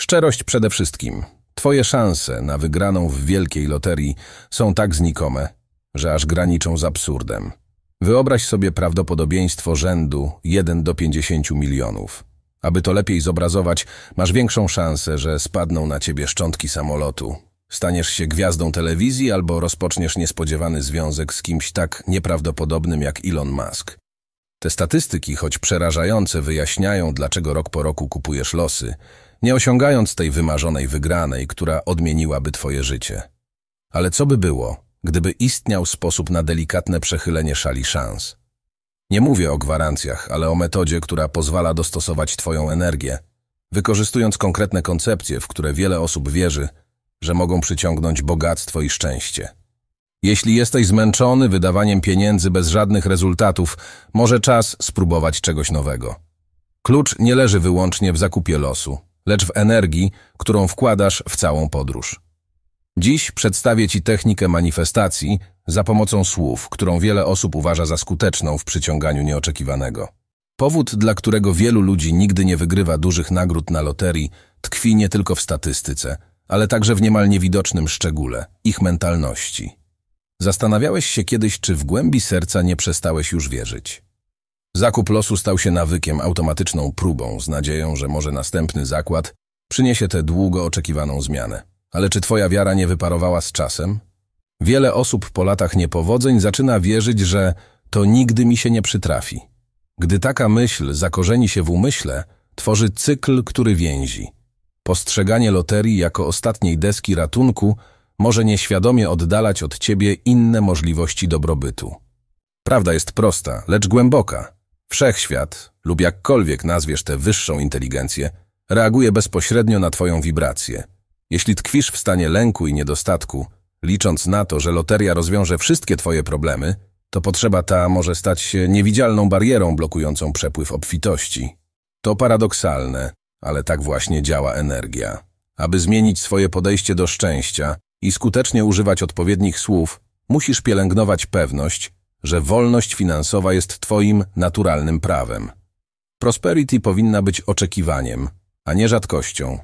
Szczerość przede wszystkim. Twoje szanse na wygraną w wielkiej loterii są tak znikome, że aż graniczą z absurdem. Wyobraź sobie prawdopodobieństwo rzędu 1 do 50 milionów. Aby to lepiej zobrazować, masz większą szansę, że spadną na ciebie szczątki samolotu. Staniesz się gwiazdą telewizji albo rozpoczniesz niespodziewany związek z kimś tak nieprawdopodobnym jak Elon Musk. Te statystyki, choć przerażające, wyjaśniają, dlaczego rok po roku kupujesz losy – nie osiągając tej wymarzonej wygranej, która odmieniłaby twoje życie. Ale co by było, gdyby istniał sposób na delikatne przechylenie szali szans? Nie mówię o gwarancjach, ale o metodzie, która pozwala dostosować twoją energię, wykorzystując konkretne koncepcje, w które wiele osób wierzy, że mogą przyciągnąć bogactwo i szczęście. Jeśli jesteś zmęczony wydawaniem pieniędzy bez żadnych rezultatów, może czas spróbować czegoś nowego. Klucz nie leży wyłącznie w zakupie losu lecz w energii, którą wkładasz w całą podróż. Dziś przedstawię Ci technikę manifestacji za pomocą słów, którą wiele osób uważa za skuteczną w przyciąganiu nieoczekiwanego. Powód, dla którego wielu ludzi nigdy nie wygrywa dużych nagród na loterii, tkwi nie tylko w statystyce, ale także w niemal niewidocznym szczególe ich mentalności. Zastanawiałeś się kiedyś, czy w głębi serca nie przestałeś już wierzyć. Zakup losu stał się nawykiem, automatyczną próbą, z nadzieją, że może następny zakład przyniesie tę długo oczekiwaną zmianę. Ale czy twoja wiara nie wyparowała z czasem? Wiele osób po latach niepowodzeń zaczyna wierzyć, że to nigdy mi się nie przytrafi. Gdy taka myśl zakorzeni się w umyśle, tworzy cykl, który więzi. Postrzeganie loterii jako ostatniej deski ratunku może nieświadomie oddalać od ciebie inne możliwości dobrobytu. Prawda jest prosta, lecz głęboka. Wszechświat, lub jakkolwiek nazwiesz tę wyższą inteligencję, reaguje bezpośrednio na twoją wibrację. Jeśli tkwisz w stanie lęku i niedostatku, licząc na to, że loteria rozwiąże wszystkie twoje problemy, to potrzeba ta może stać się niewidzialną barierą blokującą przepływ obfitości. To paradoksalne, ale tak właśnie działa energia. Aby zmienić swoje podejście do szczęścia i skutecznie używać odpowiednich słów, musisz pielęgnować pewność, że wolność finansowa jest Twoim naturalnym prawem. Prosperity powinna być oczekiwaniem, a nie rzadkością.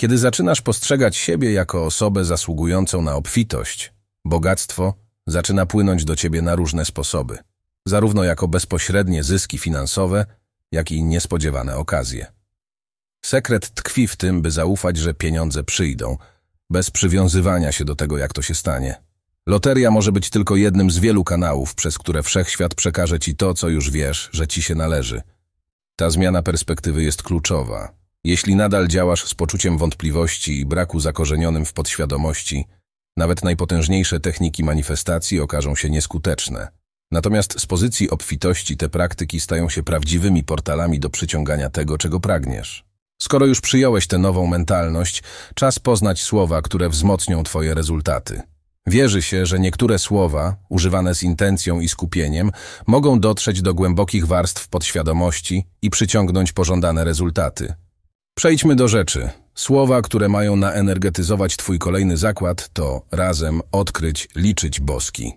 Kiedy zaczynasz postrzegać siebie jako osobę zasługującą na obfitość, bogactwo zaczyna płynąć do Ciebie na różne sposoby, zarówno jako bezpośrednie zyski finansowe, jak i niespodziewane okazje. Sekret tkwi w tym, by zaufać, że pieniądze przyjdą, bez przywiązywania się do tego, jak to się stanie. Loteria może być tylko jednym z wielu kanałów, przez które wszechświat przekaże ci to, co już wiesz, że ci się należy. Ta zmiana perspektywy jest kluczowa. Jeśli nadal działasz z poczuciem wątpliwości i braku zakorzenionym w podświadomości, nawet najpotężniejsze techniki manifestacji okażą się nieskuteczne. Natomiast z pozycji obfitości te praktyki stają się prawdziwymi portalami do przyciągania tego, czego pragniesz. Skoro już przyjąłeś tę nową mentalność, czas poznać słowa, które wzmocnią Twoje rezultaty. Wierzy się, że niektóre słowa, używane z intencją i skupieniem, mogą dotrzeć do głębokich warstw podświadomości i przyciągnąć pożądane rezultaty. Przejdźmy do rzeczy. Słowa, które mają naenergetyzować Twój kolejny zakład, to razem odkryć, liczyć boski.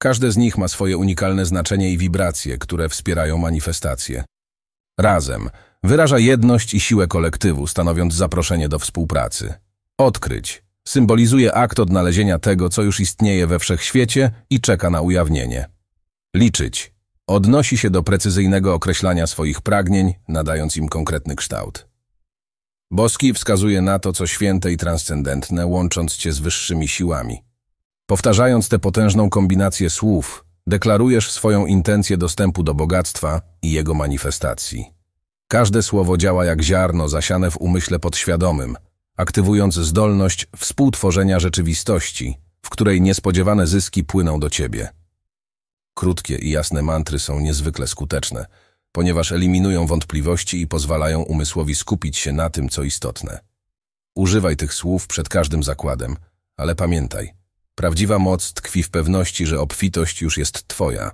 Każde z nich ma swoje unikalne znaczenie i wibracje, które wspierają manifestację. Razem wyraża jedność i siłę kolektywu, stanowiąc zaproszenie do współpracy. Odkryć Symbolizuje akt odnalezienia tego, co już istnieje we wszechświecie i czeka na ujawnienie. Liczyć. Odnosi się do precyzyjnego określania swoich pragnień, nadając im konkretny kształt. Boski wskazuje na to, co święte i transcendentne, łącząc cię z wyższymi siłami. Powtarzając tę potężną kombinację słów, deklarujesz swoją intencję dostępu do bogactwa i jego manifestacji. Każde słowo działa jak ziarno zasiane w umyśle podświadomym – aktywując zdolność współtworzenia rzeczywistości, w której niespodziewane zyski płyną do ciebie. Krótkie i jasne mantry są niezwykle skuteczne, ponieważ eliminują wątpliwości i pozwalają umysłowi skupić się na tym, co istotne. Używaj tych słów przed każdym zakładem, ale pamiętaj, prawdziwa moc tkwi w pewności, że obfitość już jest twoja.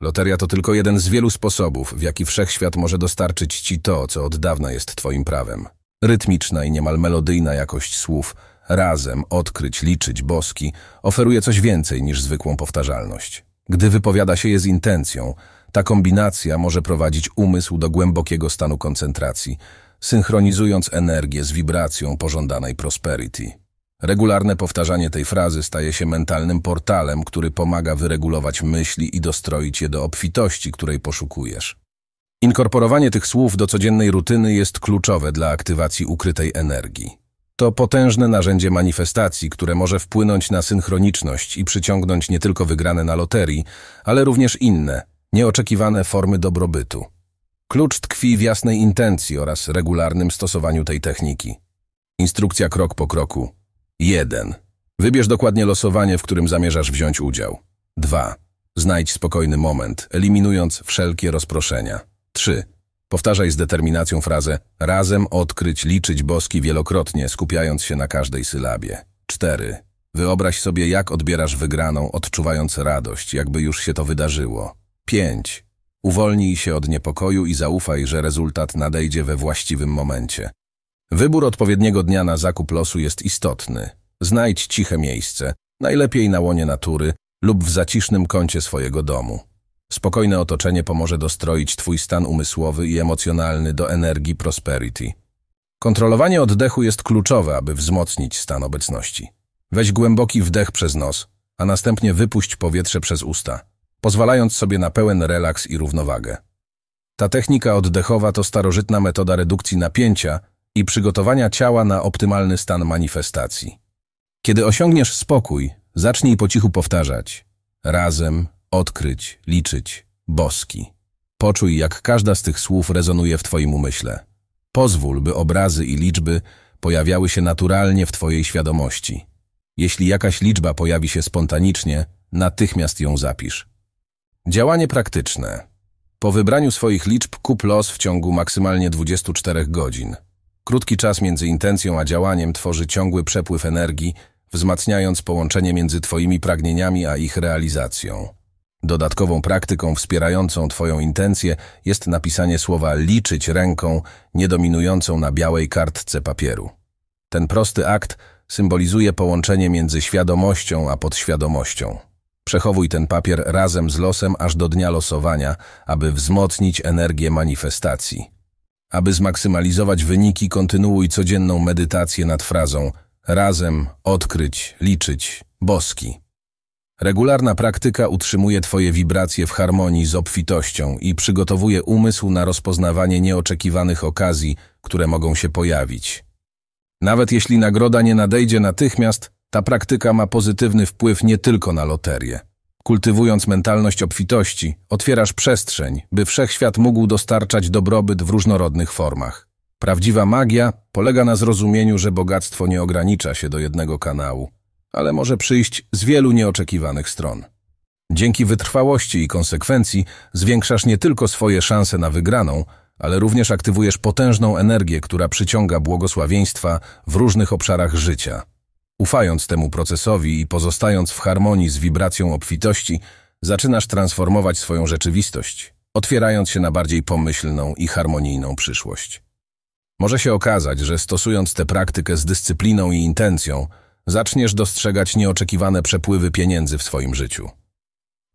Loteria to tylko jeden z wielu sposobów, w jaki wszechświat może dostarczyć ci to, co od dawna jest twoim prawem. Rytmiczna i niemal melodyjna jakość słów, razem odkryć, liczyć, boski, oferuje coś więcej niż zwykłą powtarzalność. Gdy wypowiada się je z intencją, ta kombinacja może prowadzić umysł do głębokiego stanu koncentracji, synchronizując energię z wibracją pożądanej prosperity. Regularne powtarzanie tej frazy staje się mentalnym portalem, który pomaga wyregulować myśli i dostroić je do obfitości, której poszukujesz. Inkorporowanie tych słów do codziennej rutyny jest kluczowe dla aktywacji ukrytej energii. To potężne narzędzie manifestacji, które może wpłynąć na synchroniczność i przyciągnąć nie tylko wygrane na loterii, ale również inne, nieoczekiwane formy dobrobytu. Klucz tkwi w jasnej intencji oraz regularnym stosowaniu tej techniki. Instrukcja krok po kroku. 1. Wybierz dokładnie losowanie, w którym zamierzasz wziąć udział. 2. Znajdź spokojny moment, eliminując wszelkie rozproszenia. 3. Powtarzaj z determinacją frazę razem odkryć, liczyć boski wielokrotnie, skupiając się na każdej sylabie. 4. Wyobraź sobie, jak odbierasz wygraną, odczuwając radość, jakby już się to wydarzyło. 5. Uwolnij się od niepokoju i zaufaj, że rezultat nadejdzie we właściwym momencie. Wybór odpowiedniego dnia na zakup losu jest istotny. Znajdź ciche miejsce, najlepiej na łonie natury lub w zacisznym kącie swojego domu. Spokojne otoczenie pomoże dostroić Twój stan umysłowy i emocjonalny do energii prosperity. Kontrolowanie oddechu jest kluczowe, aby wzmocnić stan obecności. Weź głęboki wdech przez nos, a następnie wypuść powietrze przez usta, pozwalając sobie na pełen relaks i równowagę. Ta technika oddechowa to starożytna metoda redukcji napięcia i przygotowania ciała na optymalny stan manifestacji. Kiedy osiągniesz spokój, zacznij po cichu powtarzać. Razem odkryć, liczyć, boski. Poczuj, jak każda z tych słów rezonuje w Twoim umyśle. Pozwól, by obrazy i liczby pojawiały się naturalnie w Twojej świadomości. Jeśli jakaś liczba pojawi się spontanicznie, natychmiast ją zapisz. Działanie praktyczne. Po wybraniu swoich liczb kup los w ciągu maksymalnie 24 godzin. Krótki czas między intencją a działaniem tworzy ciągły przepływ energii, wzmacniając połączenie między Twoimi pragnieniami a ich realizacją. Dodatkową praktyką wspierającą Twoją intencję jest napisanie słowa liczyć ręką niedominującą na białej kartce papieru. Ten prosty akt symbolizuje połączenie między świadomością a podświadomością. Przechowuj ten papier razem z losem aż do dnia losowania, aby wzmocnić energię manifestacji. Aby zmaksymalizować wyniki, kontynuuj codzienną medytację nad frazą razem odkryć, liczyć, boski. Regularna praktyka utrzymuje Twoje wibracje w harmonii z obfitością i przygotowuje umysł na rozpoznawanie nieoczekiwanych okazji, które mogą się pojawić. Nawet jeśli nagroda nie nadejdzie natychmiast, ta praktyka ma pozytywny wpływ nie tylko na loterię. Kultywując mentalność obfitości, otwierasz przestrzeń, by wszechświat mógł dostarczać dobrobyt w różnorodnych formach. Prawdziwa magia polega na zrozumieniu, że bogactwo nie ogranicza się do jednego kanału ale może przyjść z wielu nieoczekiwanych stron. Dzięki wytrwałości i konsekwencji zwiększasz nie tylko swoje szanse na wygraną, ale również aktywujesz potężną energię, która przyciąga błogosławieństwa w różnych obszarach życia. Ufając temu procesowi i pozostając w harmonii z wibracją obfitości, zaczynasz transformować swoją rzeczywistość, otwierając się na bardziej pomyślną i harmonijną przyszłość. Może się okazać, że stosując tę praktykę z dyscypliną i intencją, zaczniesz dostrzegać nieoczekiwane przepływy pieniędzy w swoim życiu.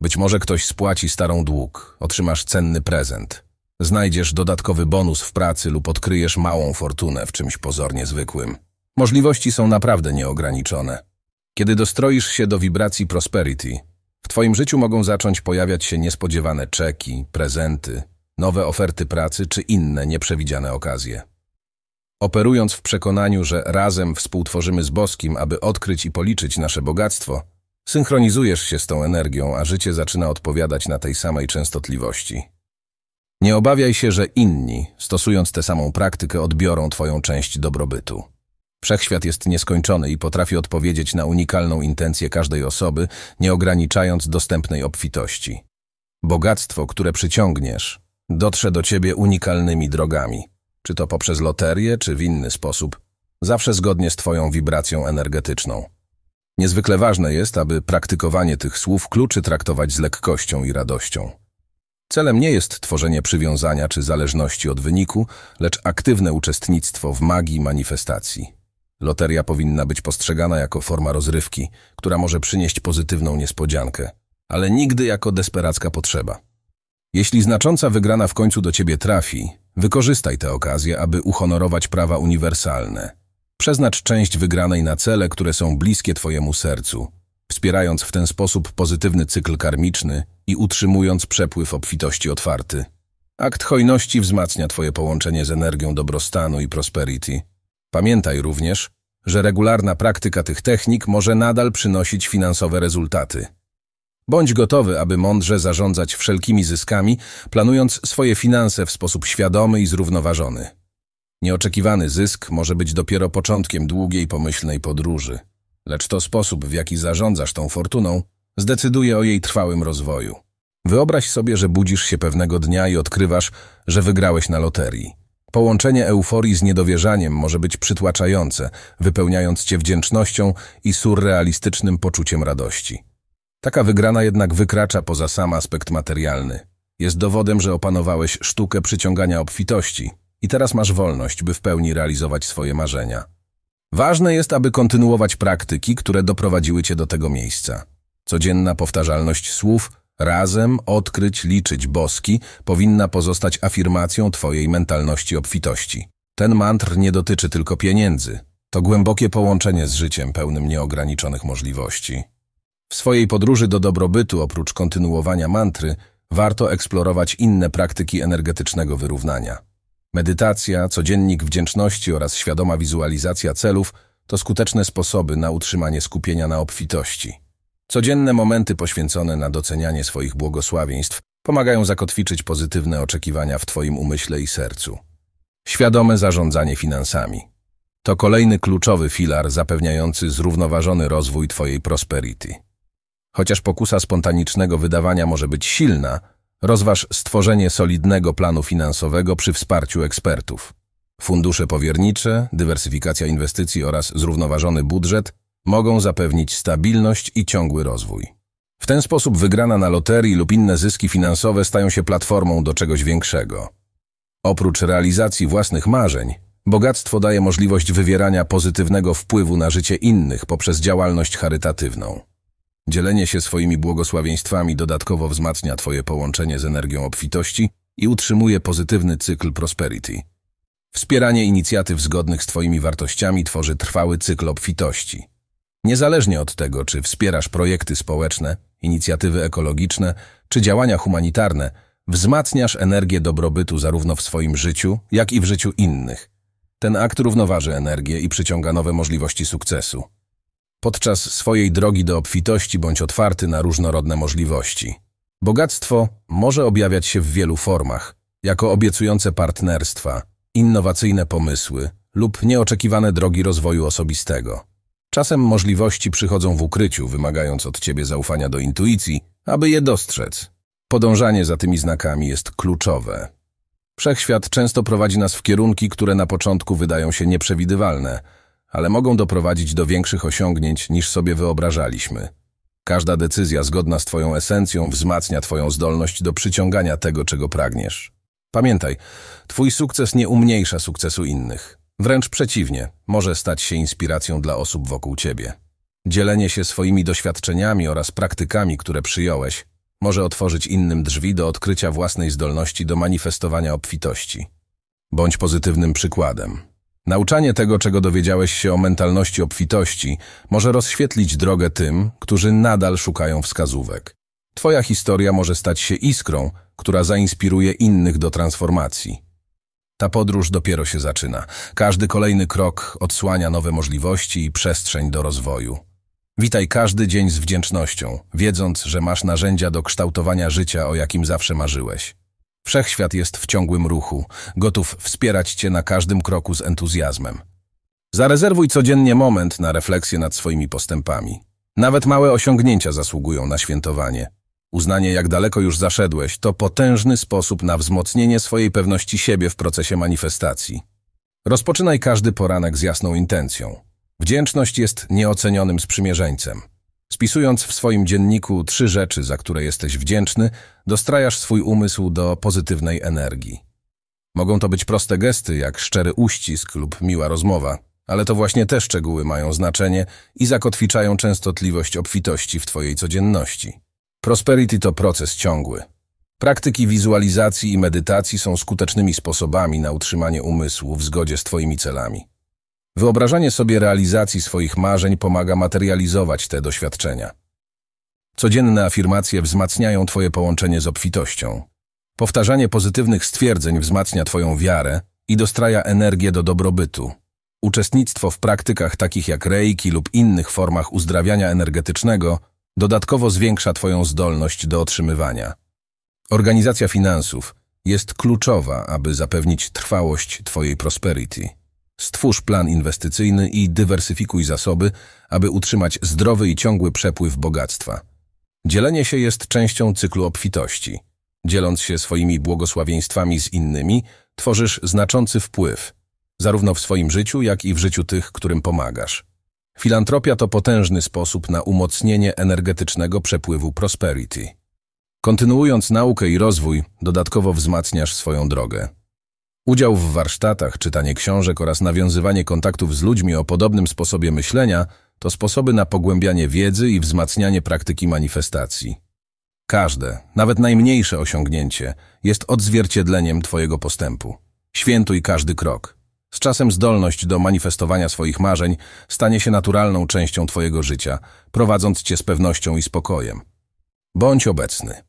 Być może ktoś spłaci starą dług, otrzymasz cenny prezent, znajdziesz dodatkowy bonus w pracy lub odkryjesz małą fortunę w czymś pozornie zwykłym. Możliwości są naprawdę nieograniczone. Kiedy dostroisz się do wibracji prosperity, w Twoim życiu mogą zacząć pojawiać się niespodziewane czeki, prezenty, nowe oferty pracy czy inne nieprzewidziane okazje. Operując w przekonaniu, że razem współtworzymy z Boskim, aby odkryć i policzyć nasze bogactwo, synchronizujesz się z tą energią, a życie zaczyna odpowiadać na tej samej częstotliwości. Nie obawiaj się, że inni, stosując tę samą praktykę, odbiorą Twoją część dobrobytu. Wszechświat jest nieskończony i potrafi odpowiedzieć na unikalną intencję każdej osoby, nie ograniczając dostępnej obfitości. Bogactwo, które przyciągniesz, dotrze do Ciebie unikalnymi drogami czy to poprzez loterię, czy w inny sposób, zawsze zgodnie z Twoją wibracją energetyczną. Niezwykle ważne jest, aby praktykowanie tych słów kluczy traktować z lekkością i radością. Celem nie jest tworzenie przywiązania czy zależności od wyniku, lecz aktywne uczestnictwo w magii manifestacji. Loteria powinna być postrzegana jako forma rozrywki, która może przynieść pozytywną niespodziankę, ale nigdy jako desperacka potrzeba. Jeśli znacząca wygrana w końcu do ciebie trafi, Wykorzystaj tę okazję, aby uhonorować prawa uniwersalne. Przeznacz część wygranej na cele, które są bliskie Twojemu sercu, wspierając w ten sposób pozytywny cykl karmiczny i utrzymując przepływ obfitości otwarty. Akt hojności wzmacnia Twoje połączenie z energią dobrostanu i prosperity. Pamiętaj również, że regularna praktyka tych technik może nadal przynosić finansowe rezultaty. Bądź gotowy, aby mądrze zarządzać wszelkimi zyskami, planując swoje finanse w sposób świadomy i zrównoważony. Nieoczekiwany zysk może być dopiero początkiem długiej pomyślnej podróży, lecz to sposób, w jaki zarządzasz tą fortuną, zdecyduje o jej trwałym rozwoju. Wyobraź sobie, że budzisz się pewnego dnia i odkrywasz, że wygrałeś na loterii. Połączenie euforii z niedowierzaniem może być przytłaczające, wypełniając cię wdzięcznością i surrealistycznym poczuciem radości. Taka wygrana jednak wykracza poza sam aspekt materialny. Jest dowodem, że opanowałeś sztukę przyciągania obfitości i teraz masz wolność, by w pełni realizować swoje marzenia. Ważne jest, aby kontynuować praktyki, które doprowadziły cię do tego miejsca. Codzienna powtarzalność słów razem, odkryć, liczyć boski powinna pozostać afirmacją twojej mentalności obfitości. Ten mantr nie dotyczy tylko pieniędzy. To głębokie połączenie z życiem pełnym nieograniczonych możliwości. W swojej podróży do dobrobytu, oprócz kontynuowania mantry, warto eksplorować inne praktyki energetycznego wyrównania. Medytacja, codziennik wdzięczności oraz świadoma wizualizacja celów to skuteczne sposoby na utrzymanie skupienia na obfitości. Codzienne momenty poświęcone na docenianie swoich błogosławieństw pomagają zakotwiczyć pozytywne oczekiwania w Twoim umyśle i sercu. Świadome zarządzanie finansami. To kolejny kluczowy filar zapewniający zrównoważony rozwój Twojej prosperity. Chociaż pokusa spontanicznego wydawania może być silna, rozważ stworzenie solidnego planu finansowego przy wsparciu ekspertów. Fundusze powiernicze, dywersyfikacja inwestycji oraz zrównoważony budżet mogą zapewnić stabilność i ciągły rozwój. W ten sposób wygrana na loterii lub inne zyski finansowe stają się platformą do czegoś większego. Oprócz realizacji własnych marzeń, bogactwo daje możliwość wywierania pozytywnego wpływu na życie innych poprzez działalność charytatywną. Dzielenie się swoimi błogosławieństwami dodatkowo wzmacnia Twoje połączenie z energią obfitości i utrzymuje pozytywny cykl prosperity. Wspieranie inicjatyw zgodnych z Twoimi wartościami tworzy trwały cykl obfitości. Niezależnie od tego, czy wspierasz projekty społeczne, inicjatywy ekologiczne czy działania humanitarne, wzmacniasz energię dobrobytu zarówno w swoim życiu, jak i w życiu innych. Ten akt równoważy energię i przyciąga nowe możliwości sukcesu podczas swojej drogi do obfitości bądź otwarty na różnorodne możliwości. Bogactwo może objawiać się w wielu formach, jako obiecujące partnerstwa, innowacyjne pomysły lub nieoczekiwane drogi rozwoju osobistego. Czasem możliwości przychodzą w ukryciu, wymagając od ciebie zaufania do intuicji, aby je dostrzec. Podążanie za tymi znakami jest kluczowe. Wszechświat często prowadzi nas w kierunki, które na początku wydają się nieprzewidywalne – ale mogą doprowadzić do większych osiągnięć niż sobie wyobrażaliśmy. Każda decyzja zgodna z Twoją esencją wzmacnia Twoją zdolność do przyciągania tego, czego pragniesz. Pamiętaj, Twój sukces nie umniejsza sukcesu innych. Wręcz przeciwnie, może stać się inspiracją dla osób wokół Ciebie. Dzielenie się swoimi doświadczeniami oraz praktykami, które przyjąłeś, może otworzyć innym drzwi do odkrycia własnej zdolności do manifestowania obfitości. Bądź pozytywnym przykładem. Nauczanie tego, czego dowiedziałeś się o mentalności obfitości, może rozświetlić drogę tym, którzy nadal szukają wskazówek. Twoja historia może stać się iskrą, która zainspiruje innych do transformacji. Ta podróż dopiero się zaczyna. Każdy kolejny krok odsłania nowe możliwości i przestrzeń do rozwoju. Witaj każdy dzień z wdzięcznością, wiedząc, że masz narzędzia do kształtowania życia, o jakim zawsze marzyłeś. Wszechświat jest w ciągłym ruchu, gotów wspierać Cię na każdym kroku z entuzjazmem. Zarezerwuj codziennie moment na refleksję nad swoimi postępami. Nawet małe osiągnięcia zasługują na świętowanie. Uznanie, jak daleko już zaszedłeś, to potężny sposób na wzmocnienie swojej pewności siebie w procesie manifestacji. Rozpoczynaj każdy poranek z jasną intencją. Wdzięczność jest nieocenionym sprzymierzeńcem. Spisując w swoim dzienniku trzy rzeczy, za które jesteś wdzięczny, dostrajasz swój umysł do pozytywnej energii. Mogą to być proste gesty, jak szczery uścisk lub miła rozmowa, ale to właśnie te szczegóły mają znaczenie i zakotwiczają częstotliwość obfitości w Twojej codzienności. Prosperity to proces ciągły. Praktyki wizualizacji i medytacji są skutecznymi sposobami na utrzymanie umysłu w zgodzie z Twoimi celami. Wyobrażanie sobie realizacji swoich marzeń pomaga materializować te doświadczenia. Codzienne afirmacje wzmacniają Twoje połączenie z obfitością. Powtarzanie pozytywnych stwierdzeń wzmacnia Twoją wiarę i dostraja energię do dobrobytu. Uczestnictwo w praktykach takich jak reiki lub innych formach uzdrawiania energetycznego dodatkowo zwiększa Twoją zdolność do otrzymywania. Organizacja finansów jest kluczowa, aby zapewnić trwałość Twojej prosperity. Stwórz plan inwestycyjny i dywersyfikuj zasoby, aby utrzymać zdrowy i ciągły przepływ bogactwa. Dzielenie się jest częścią cyklu obfitości. Dzieląc się swoimi błogosławieństwami z innymi, tworzysz znaczący wpływ, zarówno w swoim życiu, jak i w życiu tych, którym pomagasz. Filantropia to potężny sposób na umocnienie energetycznego przepływu prosperity. Kontynuując naukę i rozwój, dodatkowo wzmacniasz swoją drogę. Udział w warsztatach, czytanie książek oraz nawiązywanie kontaktów z ludźmi o podobnym sposobie myślenia to sposoby na pogłębianie wiedzy i wzmacnianie praktyki manifestacji. Każde, nawet najmniejsze osiągnięcie jest odzwierciedleniem Twojego postępu. Świętuj każdy krok. Z czasem zdolność do manifestowania swoich marzeń stanie się naturalną częścią Twojego życia, prowadząc Cię z pewnością i spokojem. Bądź obecny.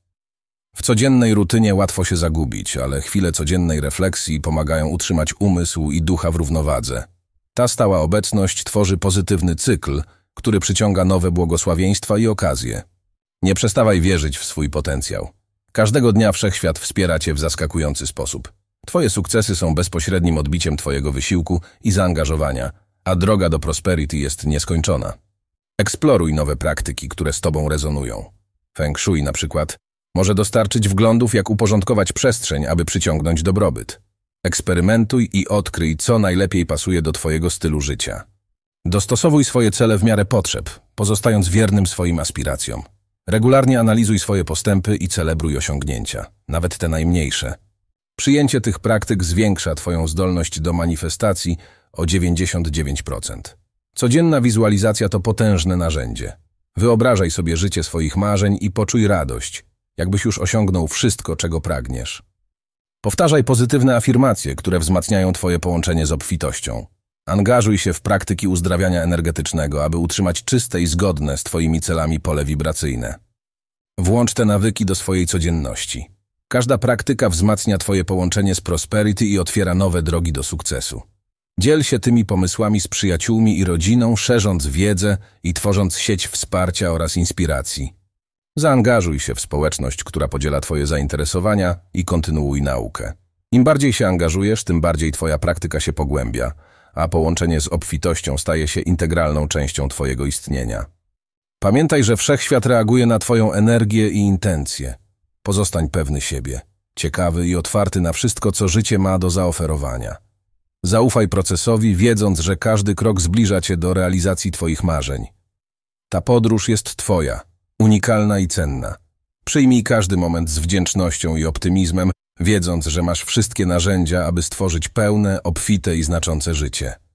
W codziennej rutynie łatwo się zagubić, ale chwile codziennej refleksji pomagają utrzymać umysł i ducha w równowadze. Ta stała obecność tworzy pozytywny cykl, który przyciąga nowe błogosławieństwa i okazje. Nie przestawaj wierzyć w swój potencjał. Każdego dnia wszechświat wspiera cię w zaskakujący sposób. Twoje sukcesy są bezpośrednim odbiciem twojego wysiłku i zaangażowania, a droga do prosperity jest nieskończona. Eksploruj nowe praktyki, które z tobą rezonują. Feng Shui na przykład może dostarczyć wglądów, jak uporządkować przestrzeń, aby przyciągnąć dobrobyt. Eksperymentuj i odkryj, co najlepiej pasuje do Twojego stylu życia. Dostosowuj swoje cele w miarę potrzeb, pozostając wiernym swoim aspiracjom. Regularnie analizuj swoje postępy i celebruj osiągnięcia, nawet te najmniejsze. Przyjęcie tych praktyk zwiększa Twoją zdolność do manifestacji o 99%. Codzienna wizualizacja to potężne narzędzie. Wyobrażaj sobie życie swoich marzeń i poczuj radość – jakbyś już osiągnął wszystko, czego pragniesz. Powtarzaj pozytywne afirmacje, które wzmacniają Twoje połączenie z obfitością. Angażuj się w praktyki uzdrawiania energetycznego, aby utrzymać czyste i zgodne z Twoimi celami pole wibracyjne. Włącz te nawyki do swojej codzienności. Każda praktyka wzmacnia Twoje połączenie z prosperity i otwiera nowe drogi do sukcesu. Dziel się tymi pomysłami z przyjaciółmi i rodziną, szerząc wiedzę i tworząc sieć wsparcia oraz inspiracji. Zaangażuj się w społeczność, która podziela Twoje zainteresowania i kontynuuj naukę. Im bardziej się angażujesz, tym bardziej Twoja praktyka się pogłębia, a połączenie z obfitością staje się integralną częścią Twojego istnienia. Pamiętaj, że wszechświat reaguje na Twoją energię i intencje. Pozostań pewny siebie, ciekawy i otwarty na wszystko, co życie ma do zaoferowania. Zaufaj procesowi, wiedząc, że każdy krok zbliża Cię do realizacji Twoich marzeń. Ta podróż jest Twoja – unikalna i cenna. Przyjmij każdy moment z wdzięcznością i optymizmem, wiedząc, że masz wszystkie narzędzia, aby stworzyć pełne, obfite i znaczące życie.